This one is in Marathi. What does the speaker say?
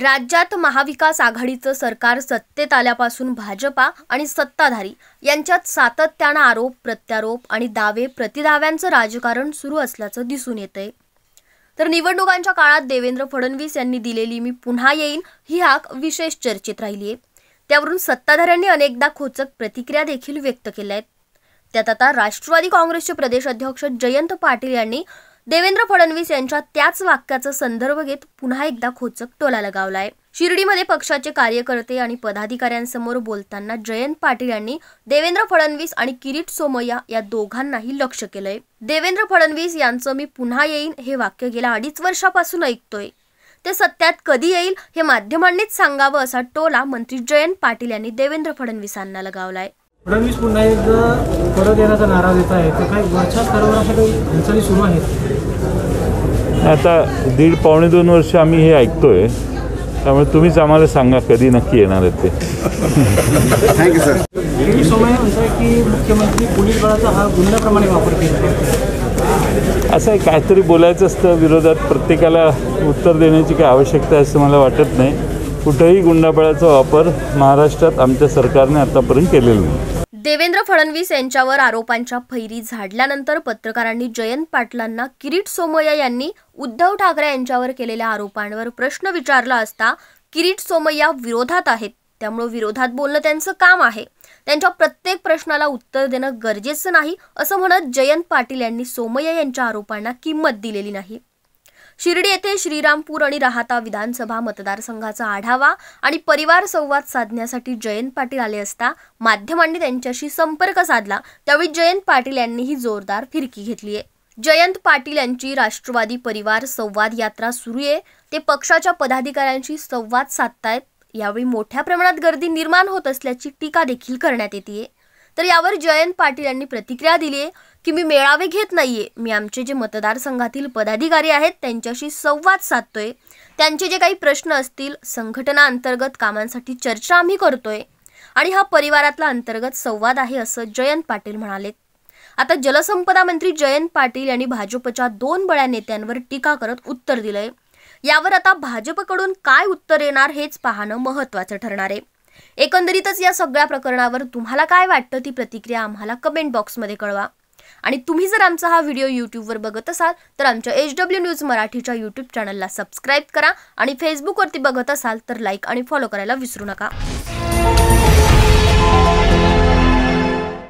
राज्यात महाविकास आघाडीचं सरकार सत्तेत आल्यापासून भाजपा आणि सत्ताधारी यांच्यात सातत्यानं आरोप प्रत्यारोप आणि दावे प्रतिदाव्यांचं राजकारण सुरू असल्याचं दिसून येतंय तर निवडणुकांच्या काळात देवेंद्र फडणवीस यांनी दिलेली मी पुन्हा येईन ही हाक विशेष चर्चेत राहिली आहे त्यावरून सत्ताधाऱ्यांनी अनेकदा खोचक प्रतिक्रिया देखील व्यक्त केल्या आहेत त्यात आता राष्ट्रवादी काँग्रेसचे प्रदेश अध्यक्ष जयंत पाटील यांनी देवेंद्र फडणवीस यांच्या त्याच वाक्याचा संदर्भ घेत पुन्हा एकदा खोचक टोला लगावलाय शिर्डीमध्ये पक्षाचे कार्यकर्ते आणि पदाधिकाऱ्यांसमोर बोलताना जयंत पाटील यांनी देवेंद्र फडणवीस आणि किरीट सोमय्या या दोघांनाही लक्ष केलंय देवेंद्र फडणवीस यांचं मी पुन्हा येईन हे वाक्य गेल्या अडीच वर्षापासून ऐकतोय ते सत्यात कधी येईल हे माध्यमांनीच सांगावं असा टोला मंत्री जयंत पाटील यांनी देवेंद्र फडणवीसांना लगावलाय फडणवीस पुन्हा एकदा परत येण्याचा नारा देत आहे तर काही वरच्या हालचाली सुरू आहेत आता दीड पावणे दोन वर्ष आम्ही हे ऐकतोय त्यामुळे तुम्हीच आम्हाला सांगा कधी नक्की येणार आहेत ते थँक्यू सर समय म्हणतोय की मुख्यमंत्री पोलीस बळाचा हा गुन्ह्याप्रमाणे वापर केला असं आहे काहीतरी बोलायचं असतं विरोधात प्रत्येकाला उत्तर देण्याची काही आवश्यकता असं मला वाटत नाही कुठेही गुंडाबळाचा वापर महाराष्ट्रात आमच्या सरकारने आतापर्यंत केलेला नाही देवेंद्र फडणवीस यांच्यावर आरोपांच्या फैरी झाडल्यानंतर पत्रकारांनी जयंत पाटलांना किरीट सोमय्या यांनी उद्धव ठाकरे यांच्यावर केलेल्या आरोपांवर प्रश्न विचारला असता किरीट सोमय्या विरोधात आहेत त्यामुळे विरोधात बोलणं त्यांचं काम आहे त्यांच्या प्रत्येक प्रश्नाला उत्तर देणं गरजेचं नाही असं म्हणत जयंत पाटील यांनी सोमय्या यांच्या आरोपांना किंमत दिलेली नाही शिर्डी येथे श्रीरामपूर आणि राहता विधानसभा मतदारसंघाचा आढावा आणि परिवार संवाद साधण्यासाठी जयंत पाटील आले असता माध्यमांनी त्यांच्याशी संपर्क साधला त्यावेळी जयंत पाटील यांनीही जोरदार फिरकी घेतली आहे जयंत पाटील यांची राष्ट्रवादी परिवार संवाद यात्रा सुरू आहे ते पक्षाच्या पदाधिकाऱ्यांशी संवाद साधतायत यावेळी मोठ्या प्रमाणात गर्दी निर्माण होत असल्याची टीका देखील करण्यात येते तर यावर जयंत पाटील यांनी प्रतिक्रिया दिली आहे की मी मेळावे घेत नाहीये मी आमचे जे मतदारसंघातील पदाधिकारी आहेत त्यांच्याशी संवाद साधतोय त्यांचे जे काही प्रश्न असतील संघटना अंतर्गत कामांसाठी चर्चा आम्ही करतोय आणि हा परिवारातला अंतर्गत संवाद आहे असं जयंत पाटील म्हणाले आता जलसंपदा मंत्री जयंत पाटील यांनी भाजपच्या दोन बड्या नेत्यांवर टीका करत उत्तर दिलंय यावर आता भाजपकडून काय उत्तर येणार हेच पाहणं महत्वाचं ठरणार आहे एकंदरीतच या सगळ्या प्रकरणावर तुम्हाला काय वाटतं ती प्रतिक्रिया आम्हाला कमेंट बॉक्समध्ये कळवा आणि तुम्ही जर आमचा हा व्हिडिओ यूट्यूबवर बघत असाल तर आमच्या एच डब्ल्यू न्यूज मराठीच्या यूट्यूब चॅनलला सबस्क्राईब करा आणि फेसबुकवरती बघत असाल तर लाईक आणि फॉलो करायला विसरू नका